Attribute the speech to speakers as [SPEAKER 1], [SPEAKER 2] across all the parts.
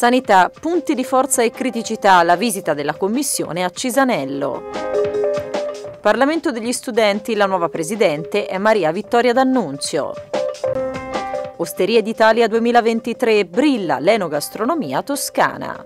[SPEAKER 1] Sanità, punti di forza e criticità, la visita della Commissione a Cisanello. Parlamento degli studenti, la nuova presidente è Maria Vittoria D'Annunzio. Osterie d'Italia 2023, brilla l'enogastronomia toscana.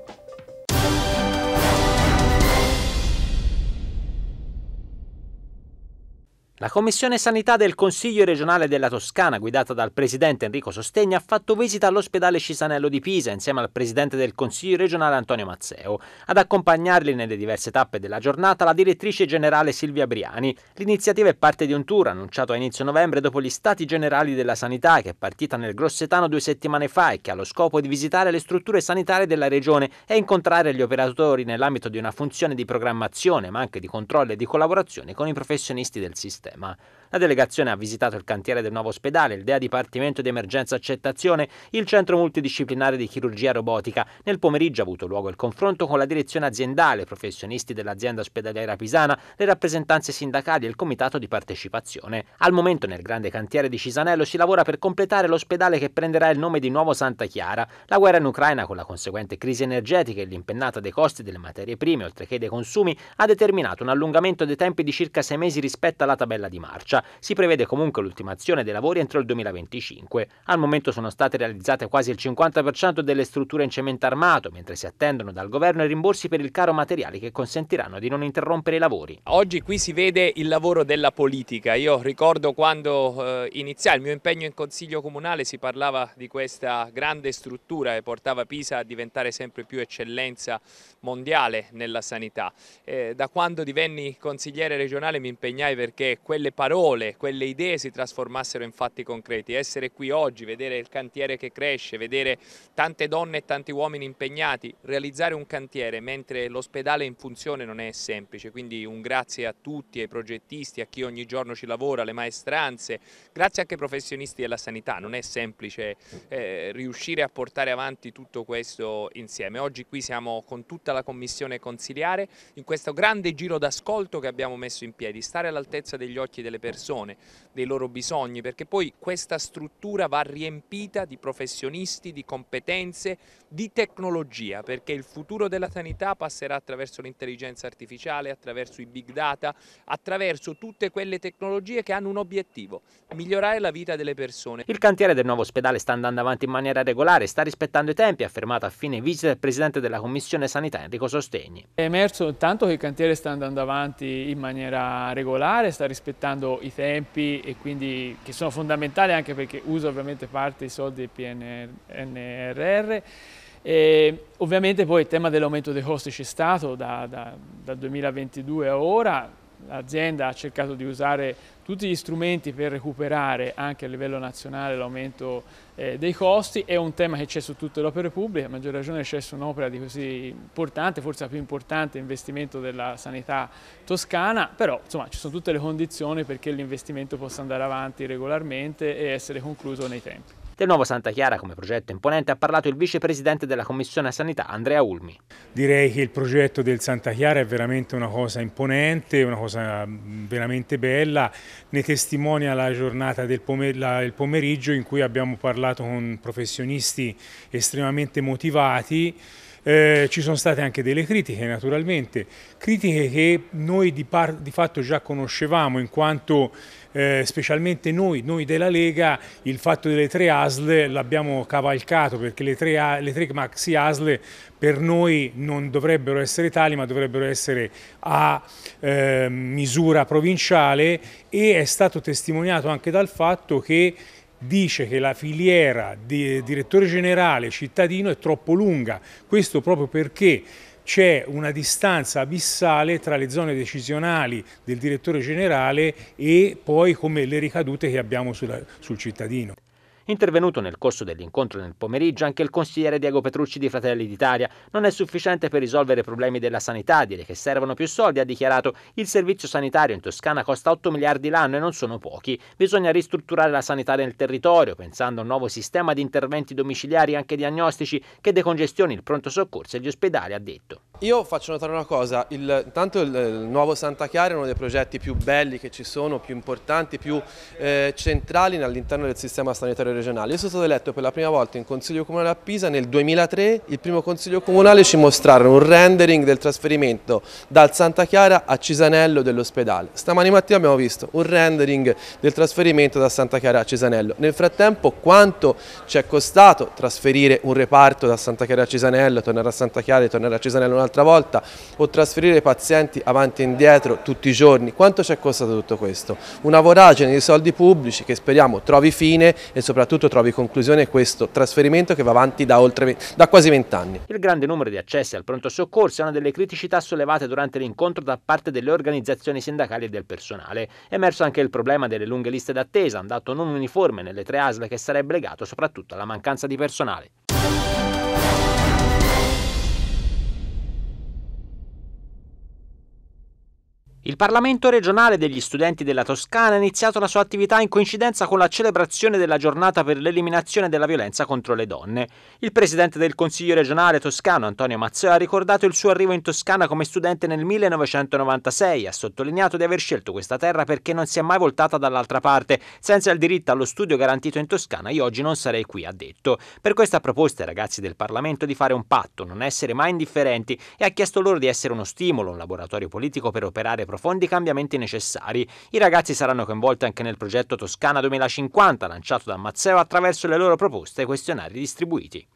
[SPEAKER 2] La Commissione Sanità del Consiglio regionale della Toscana, guidata dal presidente Enrico Sostegna, ha fatto visita all'ospedale Cisanello di Pisa insieme al presidente del Consiglio regionale Antonio Mazzeo. Ad accompagnarli nelle diverse tappe della giornata la direttrice generale Silvia Briani. L'iniziativa è parte di un tour annunciato a inizio novembre dopo gli Stati Generali della Sanità, che è partita nel Grossetano due settimane fa e che ha lo scopo di visitare le strutture sanitarie della regione e incontrare gli operatori nell'ambito di una funzione di programmazione, ma anche di controllo e di collaborazione con i professionisti del sistema. まあ La delegazione ha visitato il cantiere del nuovo ospedale, il DEA Dipartimento di Emergenza Accettazione, il Centro Multidisciplinare di Chirurgia Robotica. Nel pomeriggio ha avuto luogo il confronto con la direzione aziendale, professionisti dell'azienda ospedaliera pisana, le rappresentanze sindacali e il comitato di partecipazione. Al momento nel grande cantiere di Cisanello si lavora per completare l'ospedale che prenderà il nome di Nuovo Santa Chiara. La guerra in Ucraina con la conseguente crisi energetica e l'impennata dei costi delle materie prime oltre che dei consumi ha determinato un allungamento dei tempi di circa sei mesi rispetto alla tabella di marcia si prevede comunque l'ultimazione dei lavori entro il 2025. Al momento sono state realizzate quasi il 50% delle strutture in cemento armato, mentre si attendono dal governo i rimborsi per il caro materiali che consentiranno di non interrompere i lavori.
[SPEAKER 3] Oggi qui si vede il lavoro della politica. Io ricordo quando eh, iniziai il mio impegno in Consiglio Comunale si parlava di questa grande struttura che portava Pisa a diventare sempre più eccellenza mondiale nella sanità. Eh, da quando divenni consigliere regionale mi impegnai perché quelle parole parole, quelle idee si trasformassero in fatti concreti. Essere qui oggi, vedere il cantiere che cresce, vedere tante donne e tanti uomini impegnati, realizzare un cantiere mentre l'ospedale è in funzione non è semplice, quindi un grazie a tutti, ai progettisti, a chi ogni giorno ci lavora, alle maestranze, grazie anche ai professionisti della sanità, non è semplice eh, riuscire a portare avanti tutto questo insieme. Oggi qui siamo con tutta la commissione consiliare in questo grande giro d'ascolto che abbiamo messo in piedi, stare all'altezza degli occhi delle persone persone, dei loro bisogni, perché poi questa struttura va riempita di professionisti, di competenze, di tecnologia, perché il futuro della sanità passerà attraverso l'intelligenza artificiale, attraverso i big data, attraverso tutte quelle tecnologie che hanno un obiettivo, migliorare la vita delle persone. Il
[SPEAKER 2] cantiere del nuovo ospedale sta andando avanti in maniera regolare, sta rispettando i tempi, ha affermato a fine visita il presidente della Commissione Sanità Enrico Sostegni. È emerso tanto che il cantiere sta andando avanti in maniera regolare, sta rispettando i tempi e quindi che sono fondamentali anche perché uso ovviamente parte dei soldi del PNRR. E ovviamente poi il tema dell'aumento dei costi c'è stato da, da, dal 2022 a ora, L'azienda ha cercato di usare tutti gli strumenti per recuperare anche a livello nazionale l'aumento eh, dei costi, è un tema che c'è su tutte le opere pubbliche, a maggior ragione c'è su un'opera di così importante, forse la più importante investimento della sanità toscana, però insomma ci sono tutte le condizioni perché l'investimento possa andare avanti regolarmente e essere concluso nei tempi. Del nuovo Santa Chiara come progetto imponente ha parlato il vicepresidente della Commissione Sanità Andrea Ulmi. Direi che il
[SPEAKER 4] progetto del Santa Chiara è veramente una cosa imponente, una cosa mm, veramente bella, ne testimonia la giornata del pomer la, il pomeriggio in cui abbiamo parlato con professionisti estremamente motivati eh, ci sono state anche delle critiche naturalmente, critiche che noi di, di fatto già conoscevamo in quanto eh, specialmente noi, noi, della Lega, il fatto delle tre ASL l'abbiamo cavalcato perché le tre, le tre maxi ASL per noi non dovrebbero essere tali ma dovrebbero essere a eh, misura provinciale e è stato testimoniato anche dal fatto che dice che la filiera di direttore generale cittadino è troppo lunga, questo proprio perché c'è una distanza abissale tra le zone decisionali del direttore generale e poi come le ricadute che abbiamo sulla, sul cittadino.
[SPEAKER 2] Intervenuto nel corso dell'incontro nel pomeriggio anche il consigliere Diego Petrucci di Fratelli d'Italia. Non è sufficiente per risolvere i problemi della sanità, dire che servono più soldi, ha dichiarato. Il servizio sanitario in Toscana costa 8 miliardi l'anno e non sono pochi. Bisogna ristrutturare la sanità nel territorio, pensando a un nuovo sistema di interventi domiciliari e anche diagnostici che decongestioni il pronto soccorso e gli ospedali, ha detto.
[SPEAKER 3] Io faccio notare una cosa, il, intanto il, il, nuovo Santa Chiara è uno dei progetti più belli che ci sono, più importanti, più eh, centrali all'interno del sistema sanitario regionale. Io sono stato eletto per la prima volta in Consiglio Comunale a Pisa nel 2003, il primo Consiglio Comunale ci mostrarono un rendering del trasferimento dal Santa Chiara a Cisanello dell'ospedale. Stamani mattina abbiamo visto un rendering del trasferimento da Santa Chiara a Cisanello. Nel frattempo quanto ci è costato trasferire un reparto da Santa Chiara a Cisanello, tornare a Santa Chiara e tornare a Cisanello un'altra volta o trasferire i pazienti avanti e indietro tutti i giorni? Quanto ci è costato tutto questo? Una voragine di soldi pubblici che speriamo trovi fine e soprattutto soprattutto trovi conclusione questo trasferimento che va avanti da, oltre, da quasi vent'anni.
[SPEAKER 2] Il grande numero di accessi al pronto soccorso è una delle criticità sollevate durante l'incontro da parte delle organizzazioni sindacali e del personale. È emerso anche il problema delle lunghe liste d'attesa, andato non uniforme nelle tre ASL che sarebbe legato soprattutto alla mancanza di personale. Il Parlamento regionale degli studenti della Toscana ha iniziato la sua attività in coincidenza con la celebrazione della giornata per l'eliminazione della violenza contro le donne. Il presidente del Consiglio regionale toscano Antonio Mazzeo, ha ricordato il suo arrivo in Toscana come studente nel 1996 ha sottolineato di aver scelto questa terra perché non si è mai voltata dall'altra parte. Senza il diritto allo studio garantito in Toscana io oggi non sarei qui, ha detto. Per questa proposta ai ragazzi del Parlamento di fare un patto, non essere mai indifferenti e ha chiesto loro di essere uno stimolo, un laboratorio politico per operare profondi cambiamenti necessari. I ragazzi saranno coinvolti anche nel progetto Toscana 2050 lanciato da Mazzeo attraverso le loro proposte e questionari distribuiti.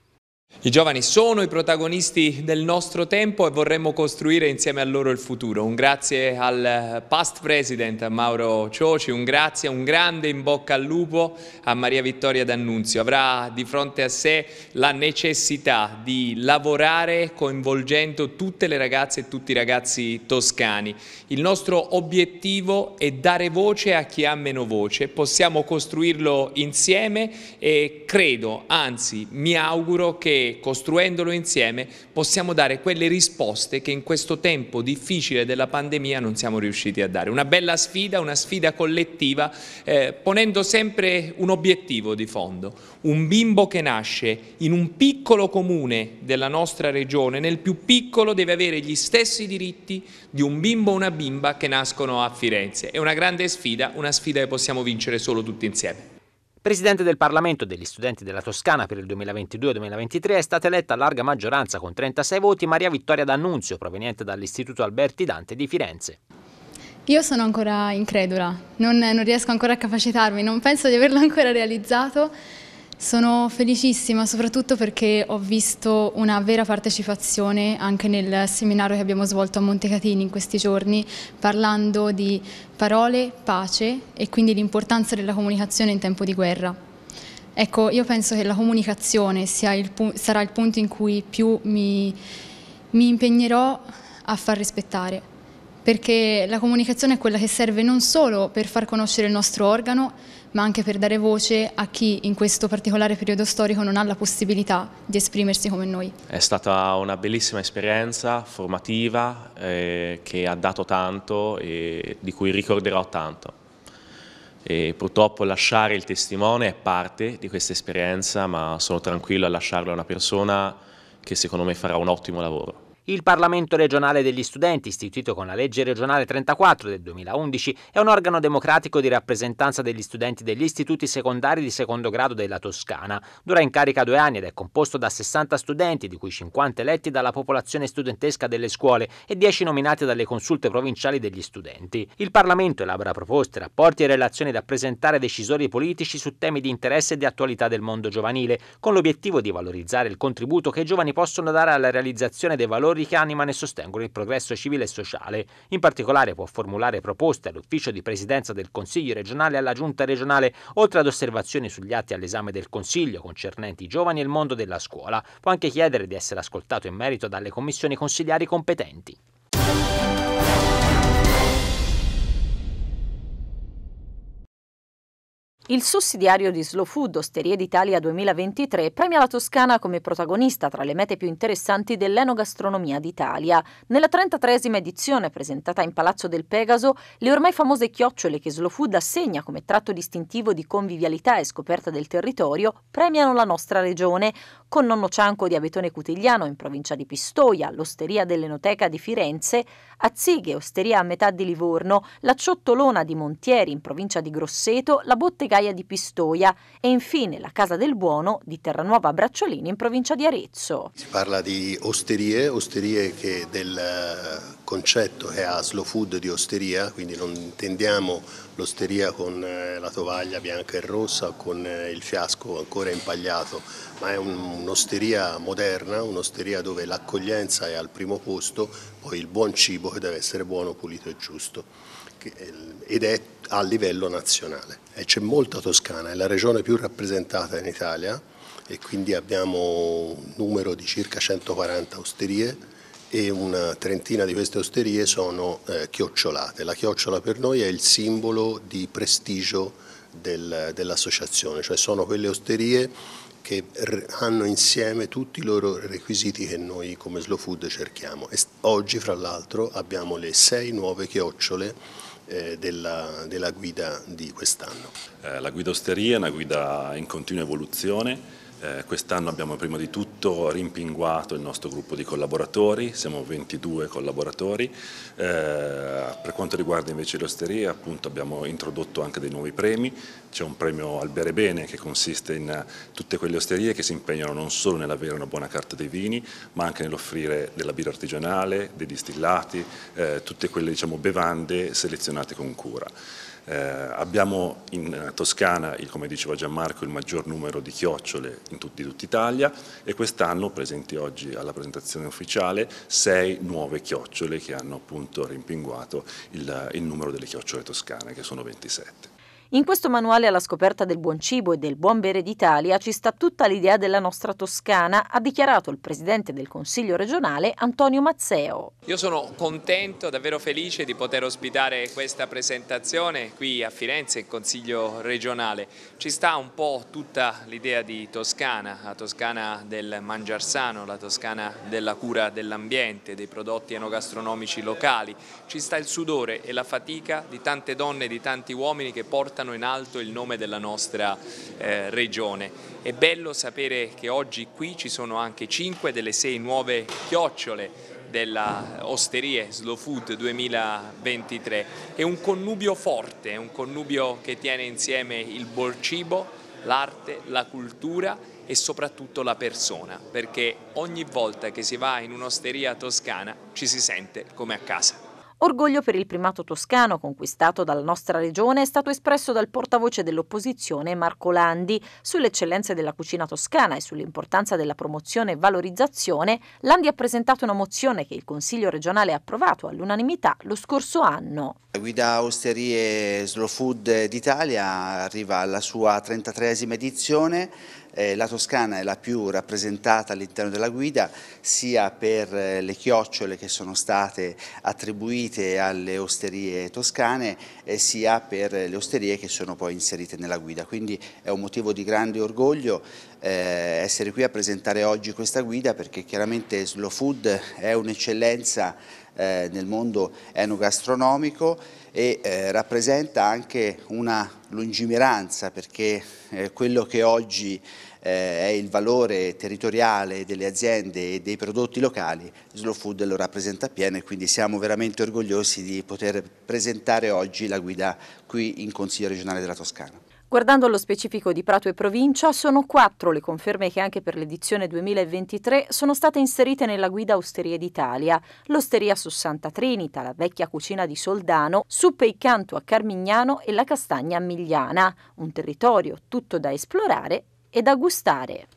[SPEAKER 2] I giovani sono i protagonisti del nostro tempo e vorremmo
[SPEAKER 3] costruire insieme a loro il futuro. Un grazie al past president Mauro Cioci, un grazie, un grande in bocca al lupo a Maria Vittoria D'Annunzio. Avrà di fronte a sé la necessità di lavorare coinvolgendo tutte le ragazze e tutti i ragazzi toscani. Il nostro obiettivo è dare voce a chi ha meno voce. Possiamo costruirlo insieme e credo, anzi mi auguro che costruendolo insieme possiamo dare quelle risposte che in questo tempo difficile della pandemia non siamo riusciti a dare. Una bella sfida, una sfida collettiva, eh, ponendo sempre un obiettivo di fondo. Un bimbo che nasce in un piccolo comune della nostra regione, nel più piccolo deve avere gli stessi diritti di un bimbo o una bimba che nascono a Firenze. È una grande sfida,
[SPEAKER 2] una sfida che possiamo vincere solo tutti insieme. Presidente del Parlamento degli studenti della Toscana per il 2022-2023 è stata eletta a larga maggioranza con 36 voti Maria Vittoria D'Annunzio, proveniente dall'Istituto Alberti Dante di Firenze. Io sono ancora incredula, non, non riesco ancora a capacitarmi, non penso di averlo ancora realizzato, sono felicissima soprattutto perché ho visto una vera partecipazione anche nel seminario che abbiamo svolto a Montecatini in questi giorni parlando di parole, pace e quindi l'importanza della comunicazione in tempo di guerra. Ecco, io penso che la comunicazione il sarà il punto in cui più mi, mi impegnerò a far rispettare perché la comunicazione è quella che serve non solo per far conoscere il nostro organo, ma anche per dare voce a chi in questo particolare periodo storico non ha la possibilità di esprimersi come noi.
[SPEAKER 4] È stata una bellissima esperienza formativa eh, che ha dato tanto e di cui ricorderò tanto. E purtroppo lasciare il testimone è parte di questa esperienza, ma sono tranquillo a lasciarlo a una persona che secondo me farà un ottimo lavoro.
[SPEAKER 2] Il Parlamento regionale degli studenti, istituito con la legge regionale 34 del 2011, è un organo democratico di rappresentanza degli studenti degli istituti secondari di secondo grado della Toscana. Dura in carica due anni ed è composto da 60 studenti, di cui 50 eletti dalla popolazione studentesca delle scuole e 10 nominati dalle consulte provinciali degli studenti. Il Parlamento elabora proposte, rapporti e relazioni da presentare a decisori politici su temi di interesse e di attualità del mondo giovanile, con l'obiettivo di valorizzare il contributo che i giovani possono dare alla realizzazione dei valori valori che animano e sostengono il progresso civile e sociale. In particolare può formulare proposte all'ufficio di presidenza del Consiglio regionale e alla Giunta regionale, oltre ad osservazioni sugli atti all'esame del Consiglio concernenti i giovani e il mondo della scuola. Può anche chiedere di essere ascoltato in merito dalle commissioni consigliari
[SPEAKER 1] competenti. Il sussidiario di Slow Food Osterie d'Italia 2023 premia la Toscana come protagonista tra le mete più interessanti dell'enogastronomia d'Italia. Nella 33esima edizione, presentata in Palazzo del Pegaso, le ormai famose chiocciole che Slow Food assegna come tratto distintivo di convivialità e scoperta del territorio premiano la nostra regione, con Nonno Cianco di Abetone Cutigliano in provincia di Pistoia, l'Osteria dell'Enoteca di Firenze, Azzighe, Osteria a metà di Livorno, la Ciottolona di Montieri in provincia di Grosseto, la Bottega Baia di Pistoia e infine la Casa del Buono di Terranuova Bracciolini in provincia di Arezzo. Si
[SPEAKER 3] parla di osterie, osterie che del eh, concetto che ha slow food di osteria, quindi non intendiamo l'osteria con eh, la tovaglia bianca e rossa o con eh, il fiasco ancora impagliato, ma è un'osteria moderna, un'osteria dove l'accoglienza è al primo posto, poi il buon cibo che deve essere buono, pulito e giusto ed è a livello nazionale. Eh, c'è molta Toscana, è la regione più rappresentata in Italia e quindi abbiamo un numero di circa 140 osterie e una trentina di queste osterie sono eh, chiocciolate. La chiocciola per noi è il simbolo di prestigio del, dell'associazione, cioè sono quelle osterie che hanno insieme tutti i loro requisiti che noi come Slow Food cerchiamo. E oggi fra l'altro abbiamo le sei nuove chiocciole eh, della, della guida
[SPEAKER 4] di quest'anno. Eh, la guida osteria è una guida in continua evoluzione eh, Quest'anno abbiamo prima di tutto rimpinguato il nostro gruppo di collaboratori, siamo 22 collaboratori, eh, per quanto riguarda invece l'osteria abbiamo introdotto anche dei nuovi premi, c'è un premio al bere bene che consiste in tutte quelle osterie che si impegnano non solo nell'avere una buona carta dei vini ma anche nell'offrire della birra artigianale, dei distillati, eh, tutte quelle diciamo, bevande selezionate con cura. Eh, abbiamo in eh, Toscana, come diceva Gianmarco, il maggior numero di chiocciole tut di tutta Italia e quest'anno, presenti oggi alla presentazione ufficiale, sei nuove chiocciole che hanno appunto rimpinguato il, il numero delle chiocciole toscane, che sono 27.
[SPEAKER 1] In questo manuale alla scoperta del buon cibo e del buon bere d'Italia ci sta tutta l'idea della nostra Toscana, ha dichiarato il presidente del Consiglio regionale Antonio Mazzeo.
[SPEAKER 3] Io sono contento, davvero felice di poter ospitare questa presentazione qui a Firenze, in Consiglio regionale. Ci sta un po' tutta l'idea di Toscana, la Toscana del mangiarsano, la Toscana della cura dell'ambiente, dei prodotti enogastronomici locali. Ci sta il sudore e la fatica di tante donne e di tanti uomini che portano portano in alto il nome della nostra eh, regione. È bello sapere che oggi qui ci sono anche 5 delle 6 nuove chiocciole della Osterie Slow Food 2023. È un connubio forte, un connubio che tiene insieme il buon cibo, l'arte, la cultura e soprattutto la persona, perché ogni volta che si va in un'osteria toscana ci si sente come a casa.
[SPEAKER 1] Orgoglio per il primato toscano conquistato dalla nostra regione è stato espresso dal portavoce dell'opposizione Marco Landi. Sulle eccellenze della cucina toscana e sull'importanza della promozione e valorizzazione, Landi ha presentato una mozione che il Consiglio regionale ha approvato all'unanimità lo scorso anno.
[SPEAKER 2] La guida Osterie Slow Food d'Italia arriva alla sua 33esima edizione eh, la Toscana è la più rappresentata all'interno della guida sia per eh, le chiocciole che sono state attribuite alle osterie toscane eh, sia per eh, le osterie che sono poi inserite nella guida. Quindi è un motivo di grande orgoglio eh, essere qui a presentare oggi questa guida perché chiaramente Slow Food è un'eccellenza eh, nel mondo enogastronomico e eh, rappresenta anche una lungimiranza perché eh, quello che oggi è il valore territoriale delle aziende e dei prodotti locali, Slow Food lo rappresenta appieno e quindi siamo veramente orgogliosi di poter presentare oggi la guida qui in Consiglio regionale della Toscana.
[SPEAKER 1] Guardando allo specifico di Prato e provincia, sono quattro le conferme che anche per l'edizione 2023 sono state inserite nella guida Osterie d'Italia. L'Osteria su Santa Trinita, la vecchia cucina di Soldano, Suppe e Canto a Carmignano e la Castagna a Migliana. Un territorio tutto da esplorare e da gustare.